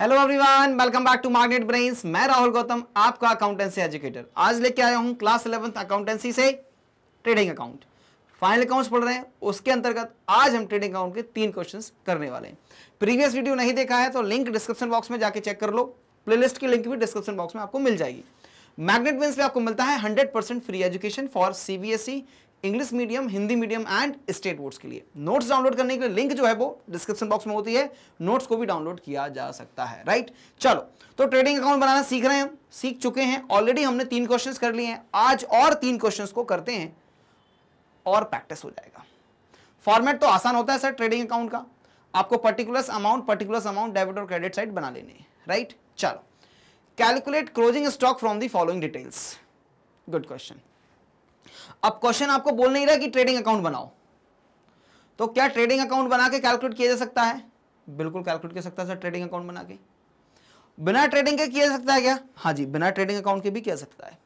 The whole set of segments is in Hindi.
Hello everyone welcome back to market brains मैं राहुल गौतम आपका अकाउंटेंसी एजुकेटर आज लेके आया हूं क्लास इलेवंथ अकाउंटेंसी से ट्रेडिंग अकाउंट फाइनल अकाउंट्स पढ़ रहे हैं उसके अंतर्गत आज हम ट्रेडिंग अकाउंट के तीन क्वेश्चंस करने वाले हैं प्रीवियस वीडियो नहीं देखा है तो लिंक डिस्क्रिप्शन बॉक्स में जाके चेक कर लो प्लेलिस्ट की लिंक भी डिस्क्रिप्शन बॉक्स में आपको मिल जाएगी मैग्नेट विंस में आपको मिलता है hundred percent free education for CBSE English medium Hindi medium and state boards के लिए नोट्स डाउनलोड करने के लिए लिंक जो है वो डिस्क्रिप्शन बॉक्स में होती है नोट्स को भी डाउनलोड किया जा सकता है राइट चलो तो ट्रेडिंग अकाउंट बनाना सीख रहे हैं सीख चुके हैं ऑलरेडी हमने तीन क्वेश्चन कर लिए हैं आज और तीन क्वेश्चन को करते हैं और प्रैक्टिस हो जाएगा फॉर्मेट तो आसान होता है सर ट्रेडिंग अकाउंट का आपको particular amount particular amount debit और क्रेडिट साइड बना लेने राइट चलो calculate closing stock from the following details good question अब क्वेश्चन आपको बोल नहीं रहा कि ट्रेडिंग अकाउंट बनाओ तो क्या ट्रेडिंग अकाउंट बना के कैलकुलेट किया जा सकता है बिल्कुल कैलकुलेट किया सकता है सर ट्रेडिंग अकाउंट बना के बिना ट्रेडिंग के किया जा सकता है क्या हाँ जी बिना ट्रेडिंग अकाउंट के भी किया सकता है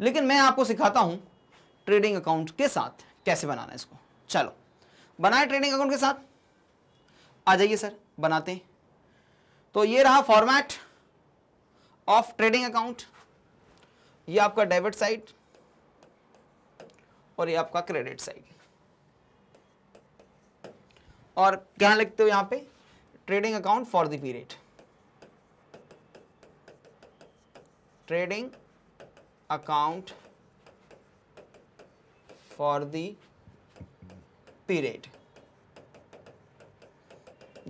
लेकिन मैं आपको सिखाता हूं ट्रेडिंग अकाउंट के साथ कैसे बनाना है इसको चलो बनाए ट्रेडिंग अकाउंट के साथ आ जाइए सर बनाते हैं तो ये रहा फॉर्मेट ऑफ ट्रेडिंग अकाउंट ये आपका डेबिट साइड और ये आपका क्रेडिट साइड और क्या लिखते हो यहां पे trading account for the period trading account for the period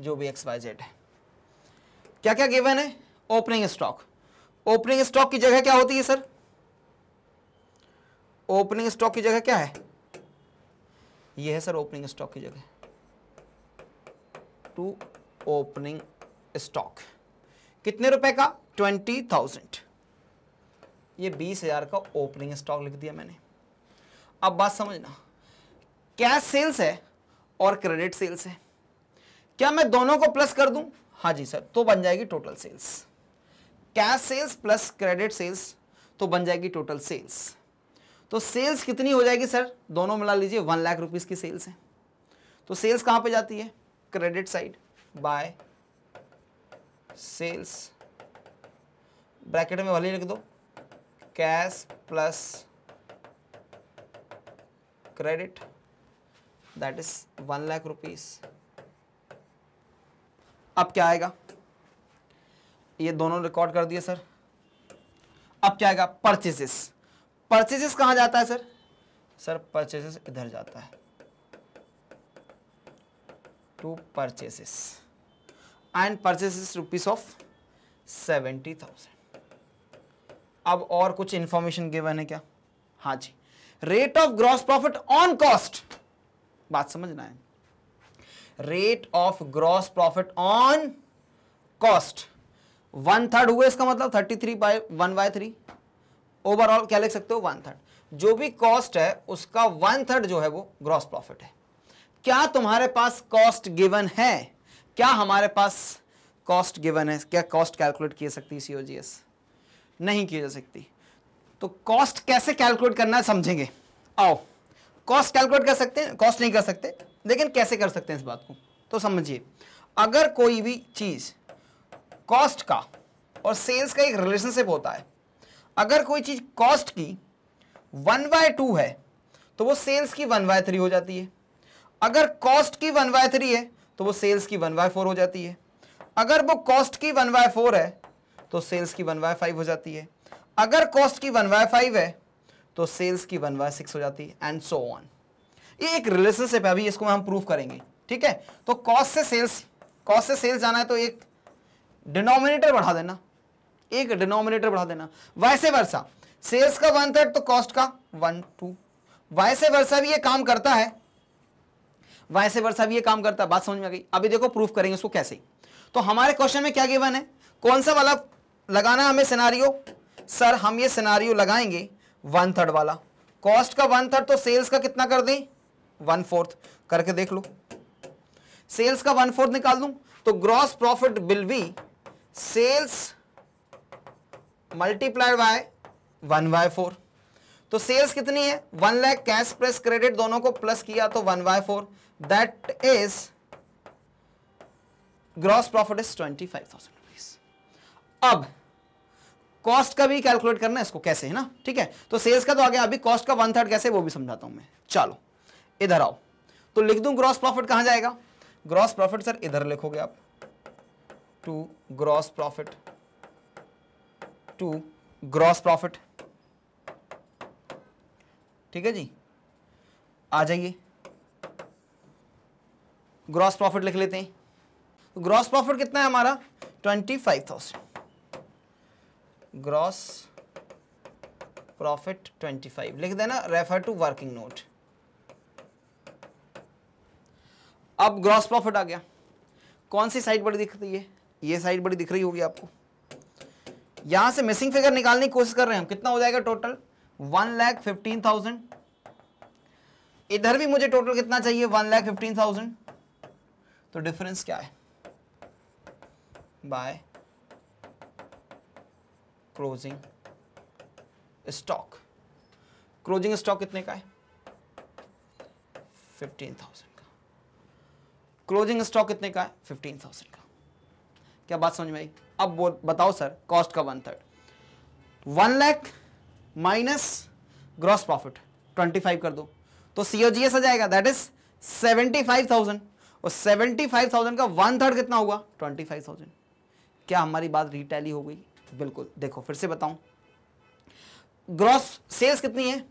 जो भी एक्स वाई जेड है क्या क्या गिवन है ओपनिंग स्टॉक ओपनिंग स्टॉक की जगह क्या होती है सर ओपनिंग स्टॉक की जगह क्या है यह है सर ओपनिंग स्टॉक की जगह टू ओपनिंग स्टॉक कितने रुपए का ट्वेंटी थाउजेंड यह बीस हजार का ओपनिंग स्टॉक लिख दिया मैंने अब बात समझना कैश सेल्स है और क्रेडिट सेल्स है क्या मैं दोनों को प्लस कर दूं हाँ जी सर तो बन जाएगी total sales cash sales plus credit sales तो बन जाएगी टोटल सेल्स तो सेल्स कितनी हो जाएगी सर दोनों मिला लीजिए वन लाख रुपीज़ की सेल्स है तो सेल्स कहां पे जाती है credit side by sales bracket में भले लिख दो cash plus credit that is one lakh rupees अब क्या आएगा ये दोनों रिकॉर्ड कर दिए सर अब क्या आएगा परचेजेस परचेजेस कहा जाता है सर सर परचेजेस इधर जाता है to purchases and purchases rupees of seventy thousand अब और कुछ इंफॉर्मेशन गिवन है क्या हाँ जी rate of gross profit on cost बात समझना है rate of gross profit on cost one third हुए इसका मतलब thirty three by one by three overall क्या लिख सकते हो वन थर्ड जो भी कॉस्ट है उसका वन थर्ड जो है वो ग्रॉस प्रॉफिट है क्या तुम्हारे पास कॉस्ट गिवन है क्या हमारे पास कॉस्ट गिवन है क्या कॉस्ट कैलकुलेट की सकती सी एस नहीं की जा सकती तो कॉस्ट कैसे कैलकुलेट करना है समझेंगे आओ कॉस्ट कैलकुलेट कर सकते हैं कॉस्ट नहीं कर सकते लेकिन कैसे कर सकते हैं इस बात को तो समझिए अगर कोई भी चीज़ कॉस्ट का और सेल्स का एक रिलेशनशिप होता है अगर कोई चीज कॉस्ट की वन बाय टू है तो वो सेल्स की वन बाय थ्री हो जाती है अगर कॉस्ट की वन बाय थ्री है तो वो सेल्स की वन बाय फोर हो जाती है अगर वो कॉस्ट की वन बाय फोर है तो सेल्स की वन बाय फाइव हो जाती है अगर कॉस्ट की वन बाय फाइव है तो सेल्स की वन बाय सिक्स हो जाती है एंड सो ऑन ये एक रिलेशनशिप है अभी इसको हम प्रूव करेंगे ठीक है तो कॉस्ट से सेल्स कॉस्ट से सेल्स जाना है तो एक डिनोमिनेटर बढ़ा देना एक डिनोमिनेटर बढ़ा देना वैसे वर्षा सेल्स का वन थर्ड तो कॉस्ट का वन टू वैसे वर्षा भी ये काम करता है वैसे वर्षा भी ये काम करता है बात समझ में आ गई अभी देखो प्रूफ करेंगे उसको कैसे तो हमारे क्वेश्चन में क्या गिवन है कौन सा वाला लगाना हमें सिनारियो सर हम ये सिनारियो लगाएंगे वन थर्ड वाला कॉस्ट का वन थर्ड तो सेल्स का कितना कर दें वन फोर्थ करके देख लो सेल्स का वन फोर्थ निकाल दूं तो gross profit will be sales multiplied by one by four तो सेल्स कितनी है one lakh cash plus credit दोनों को प्लस किया तो one by four that is gross profit is twenty five thousand rupees अब कॉस्ट का भी कैलकुलेट करना है इसको कैसे है ना ठीक है तो सेल्स का तो आ गया अभी कॉस्ट का वन थर्ड कैसे वो भी समझाता हूं मैं चलो इधर आओ तो लिख दूं ग्रॉस प्रॉफिट कहां जाएगा ग्रॉस प्रॉफिट सर इधर लिखोगे आप to gross profit to gross profit ठीक है जी आ जाइए ग्रॉस प्रॉफिट लिख लेते हैं तो ग्रॉस प्रॉफिट कितना है हमारा twenty five thousand gross profit twenty five लिख देना रेफर टू वर्किंग नोट अब ग्रॉस प्रॉफिट आ गया कौन सी साइड बड़ी दिख रही है ये साइड बड़ी दिख रही होगी आपको यहां से मिसिंग फिगर निकालने की कोशिश कर रहे हैं हम कितना हो जाएगा total one lakh fifteen thousand इधर भी मुझे टोटल कितना चाहिए वन लैख फिफ्टीन थाउजेंड तो डिफरेंस क्या है by closing stock closing stock कितने का है फिफ्टीन थाउजेंड का क्लोजिंग स्टॉक कितने का है फिफ्टीन थाउजेंड का क्या बात समझ में आई अब वो बताओ सर कॉस्ट का one third one lakh minus gross profit twenty five कर दो तो सीओजीएस आ जाएगा that is seventy five thousand और सेवेंटी फाइव थाउजेंड का वन थर्ड कितना हुआ ट्वेंटी फाइव थाउजेंड क्या हमारी बात रिटैली हो गई बिल्कुल देखो फिर से बताऊं ग्रॉस सेल्स कितनी है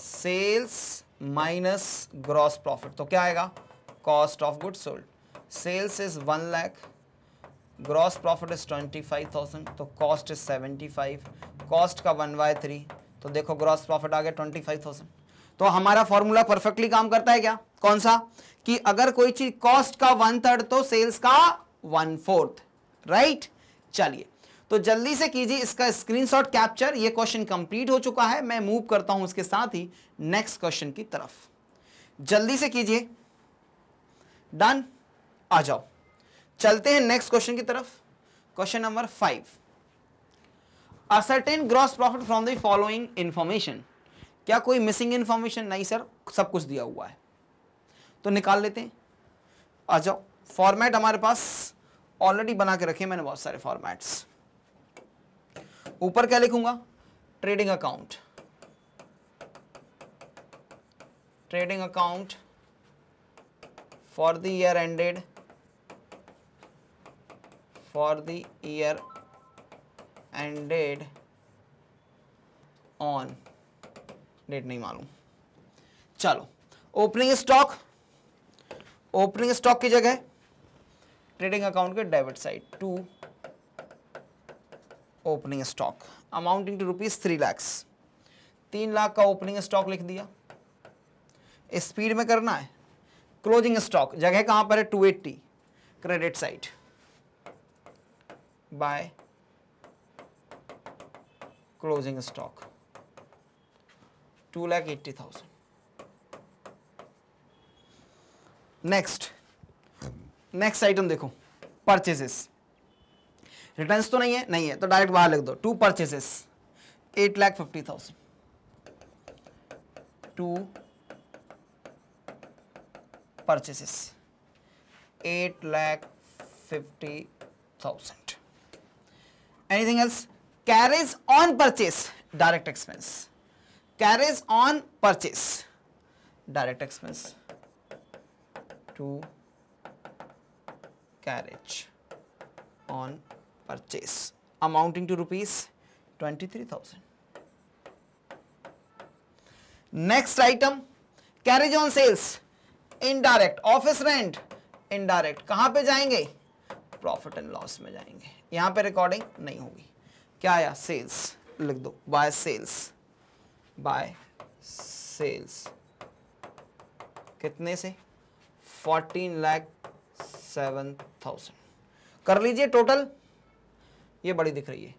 सेल्स माइनस ग्रॉस प्रॉफिट तो क्या आएगा cost of good sold sales is one lakh gross profit is twenty five thousand तो cost is seventy five cost का वन बाय थ्री तो देखो ग्रॉस प्रॉफिट आ गया ट्वेंटी फाइव थाउजेंड तो हमारा फॉर्मूला परफेक्टली काम करता है क्या कौन सा कि अगर कोई चीज कॉस्ट का वन थर्ड तो सेल्स का वन फोर्थ राइट चलिए तो जल्दी से कीजिए इसका स्क्रीनशॉट कैप्चर ये क्वेश्चन कंप्लीट हो चुका है मैं मूव करता हूं उसके साथ ही नेक्स्ट क्वेश्चन की तरफ जल्दी से कीजिए डन आ जाओ चलते हैं नेक्स्ट क्वेश्चन की तरफ question number five ascertain gross profit from the following information क्या कोई मिसिंग इन्फॉर्मेशन नहीं सर सब कुछ दिया हुआ है तो निकाल लेते हैं आ जाओ फॉर्मेट हमारे पास ऑलरेडी बना के रखे मैंने बहुत सारे फॉर्मेट्स ऊपर क्या लिखूंगा trading account trading account for the year ended for the year ended on date नहीं मालूम चलो ओपनिंग स्टॉक ओपनिंग स्टॉक की जगह ट्रेडिंग अकाउंट के debit side to opening stock amounting to rupees three lakhs तीन लाख का ओपनिंग स्टॉक लिख दिया स्पीड में करना है क्लोजिंग स्टॉक जगह कहां पर है to eighty credit side by closing stock 2 lakh 80000 next next item देखो परचेसेस रिटर्न तो नहीं है नहीं है तो डायरेक्ट बाहर लिख दो to purchases eight lakh fifty thousand to purchases eight lakh fifty thousand anything else carriage on purchase direct expense carriage on purchase direct expense to carriage on purchase amounting to rupees twenty three thousand next item carriage on sales indirect office rent indirect कहां पे जाएंगे प्रॉफिट एंड लॉस में जाएंगे यहाँ पे रिकॉर्डिंग नहीं होगी क्या आया सेल्स लिख दो बाय सेल्स बाय सेल्स कितने से फोर्टीन लैख सेवन थाउजेंड कर लीजिए टोटल ये बड़ी दिख रही है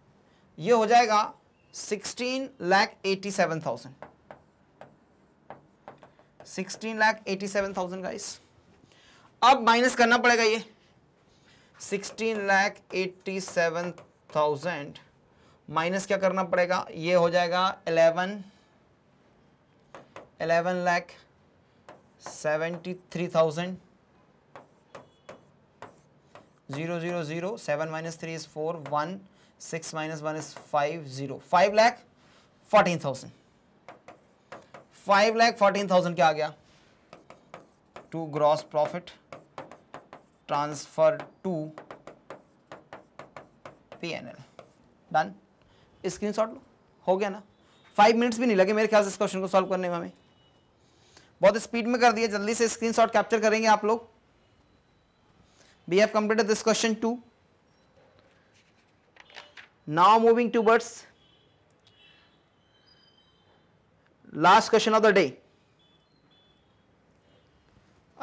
ये हो जाएगा sixteen lakh eighty seven thousand sixteen lakh eighty seven thousand का अब माइनस करना पड़ेगा ये sixteen lakh eighty seven thousand minus क्या करना पड़ेगा ये हो जाएगा eleven eleven lakh seventy three thousand zero zero zero seven minus three is four one six minus one is five zero five lakh fourteen thousand five lakh fourteen thousand क्या आ गया to gross profit transfer to P N L done screen shot लो हो गया ना फाइव मिनट्स भी नहीं लगे मेरे ख्याल से इस क्वेश्चन को सॉल्व करने में हमें बहुत स्पीड में कर दिया जल्दी से स्क्रीन शॉट कैप्चर करेंगे आप लोग have completed this question too now moving to birds last question of the day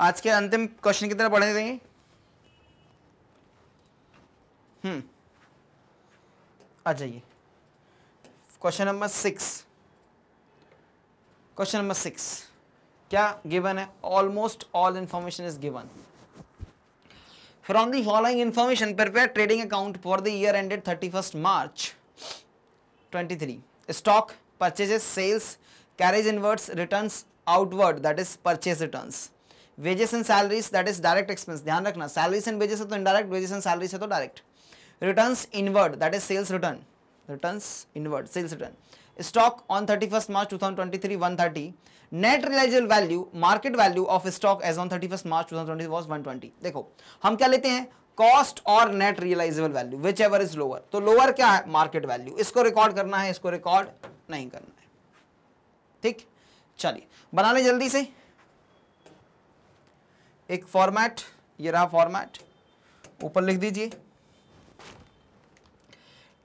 आज के अंतिम क्वेश्चन की तरह बढ़ने देंगे हम्म। आ जाइए question number six question number six क्या गिवन है almost all information is given from the following information prepare trading account for the year ended thirty first March twenty stock purchases sales carriage inwards returns outward that is purchase return wages and salaries that is direct expense ध्यान रखना सैलरीज एंड वेजेस है तो इनडायरेक्ट वेजेस एंड सैलरीज है तो direct returns inward that is sales return returns inward sales return stock on 31st march 2023 130 net realizable value market value of stock as on 31st march 2020 was 120 dekho hum kya lete hain cost or net realizable value whichever is lower to lower kya hai market value isko record karna hai isko record nahi karna hai theek chaliye bana le jaldi se ek format ye raha format format ऊपर लिख दीजिए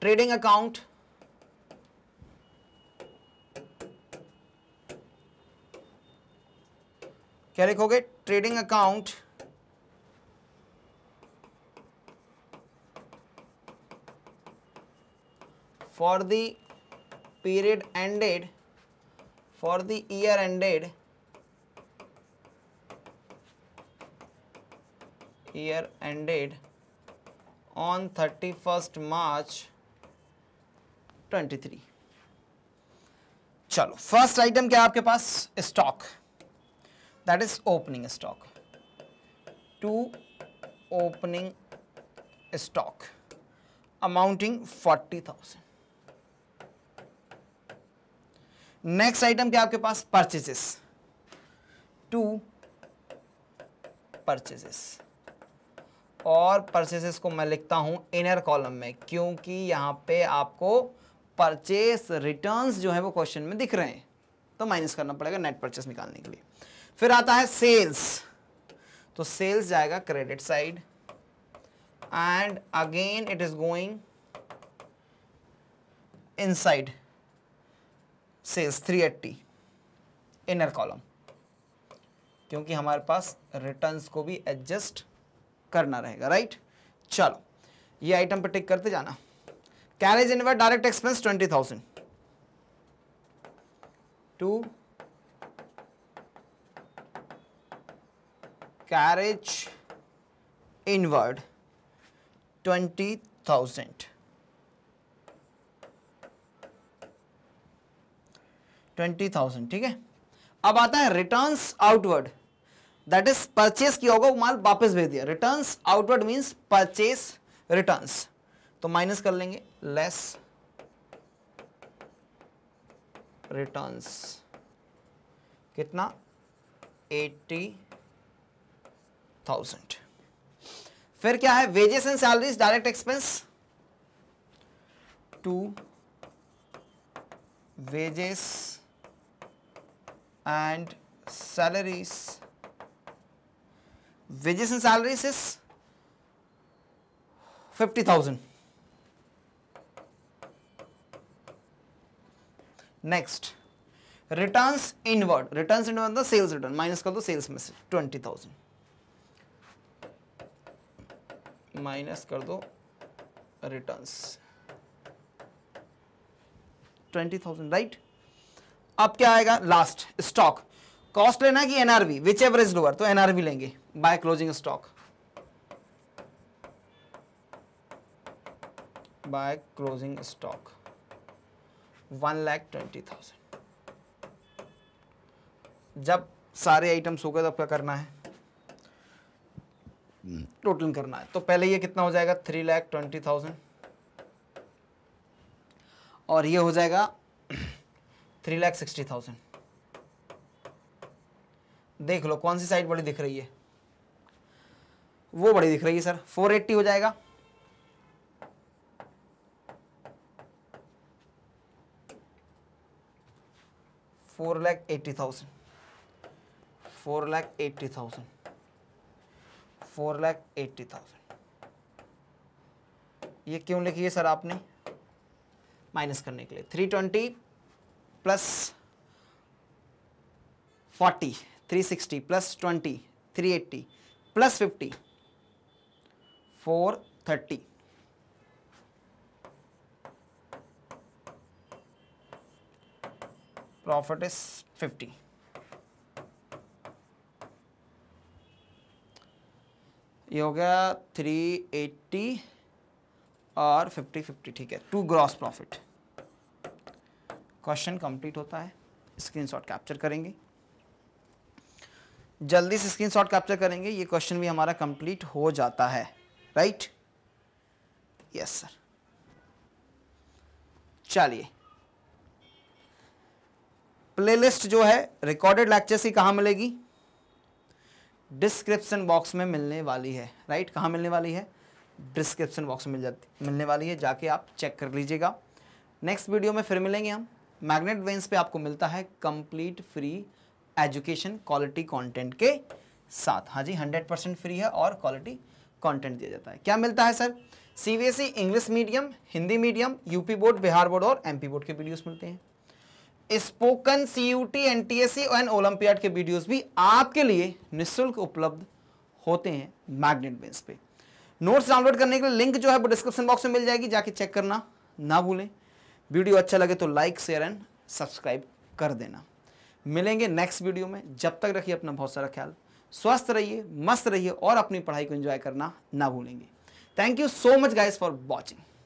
ट्रेडिंग अकाउंट क्या लिखोगे trading account for the period ended for the year ended year ended on thirty first March twenty three चलो फर्स्ट आइटम क्या आपके पास stock that is opening stock to opening stock amounting forty thousand next item क्या आपके पास परचेजेस टू परचेजेस और परचेजेस को मैं लिखता हूं इनर कॉलम में क्योंकि यहां पे आपको परचेस रिटर्न्स जो है वो क्वेश्चन में दिख रहे हैं तो माइनस करना पड़ेगा नेट परचेस निकालने के लिए फिर आता है सेल्स तो सेल्स जाएगा credit side and again it is going inside sales 380 inner column क्योंकि हमारे पास रिटर्न्स को भी एडजस्ट करना रहेगा राइट चलो ये आइटम पर टिक करते जाना carriage inward direct expense twenty thousand to carriage inward twenty thousand ठीक है अब आता है return outward that is purchase किया होगा वो माल वापस भेज दिया return outward means purchase returns तो माइनस कर लेंगे लेस रिटर्न्स कितना एट्टी थाउजेंड फिर क्या है wages and salaries direct expense to wages and salaries wages and salaries fifty 50000 next return inward return inward sales return minus कर दो सेल्स में से ट्वेंटी थाउजेंड माइनस कर दो रिटर्न ट्वेंटी थाउजेंड राइट अब क्या आएगा लास्ट स्टॉक कॉस्ट लेना कि एनआरवी विच एवरेज लोअर तो एनआरवी लेंगे by closing stock by closing stock one lakh twenty thousand जब सारे आइटम्स हो गए तो आपका करना है टोटल करना है तो पहले ये कितना हो जाएगा थ्री लैख ट्वेंटी थाउजेंड और ये हो जाएगा थ्री लैख सिक्सटी थाउजेंड देख लो कौन सी साइड बड़ी दिख रही है वो बड़ी दिख रही है सर फोर एट्टी हो जाएगा four lakh eighty thousand four lakh eighty thousand four lakh eighty thousand ये क्यों लिखी है सर आपने माइनस करने के लिए three twenty plus forty three sixty plus twenty three eighty plus fifty four thirty profit is fifty ये हो गया थ्री एट्टी और फिफ्टी फिफ्टी ठीक है to gross profit question complete होता है स्क्रीनशॉट कैप्चर करेंगे जल्दी से स्क्रीनशॉट कैप्चर करेंगे ये क्वेश्चन भी हमारा कंप्लीट हो जाता है राइट यस सर चलिए प्लेलिस्ट जो है रिकॉर्डेड लेक्चर्स से कहाँ मिलेगी डिस्क्रिप्शन बॉक्स में मिलने वाली है राइट कहाँ मिलने वाली है डिस्क्रिप्शन बॉक्स में मिल जाती मिलने वाली है जाके आप चेक कर लीजिएगा नेक्स्ट वीडियो में फिर मिलेंगे हम मैग्नेट वेंस पे आपको मिलता है complete free education quality content के साथ हाँ जी 100 परसेंट फ्री है और क्वालिटी कंटेंट दिया जाता है क्या मिलता है सर सी English medium Hindi medium UP board Bihar board और एम बोर्ड के वीडियोज़ मिलते हैं spoken CUET NTSC and Olympiad के वीडियोस भी आपके लिए निःशुल्क उपलब्ध होते हैं मैग्नेट बेंस पे नोट्स डाउनलोड करने के लिए लिंक जो है वो डिस्क्रिप्शन बॉक्स में मिल जाएगी जाके चेक करना ना भूलें वीडियो अच्छा लगे तो लाइक शेयर एंड सब्सक्राइब कर देना मिलेंगे नेक्स्ट वीडियो में जब तक रखिए अपना बहुत सारा ख्याल स्वस्थ रहिए मस्त रहिए और अपनी पढ़ाई को एंजॉय करना ना भूलेंगे thank you so much guys for watching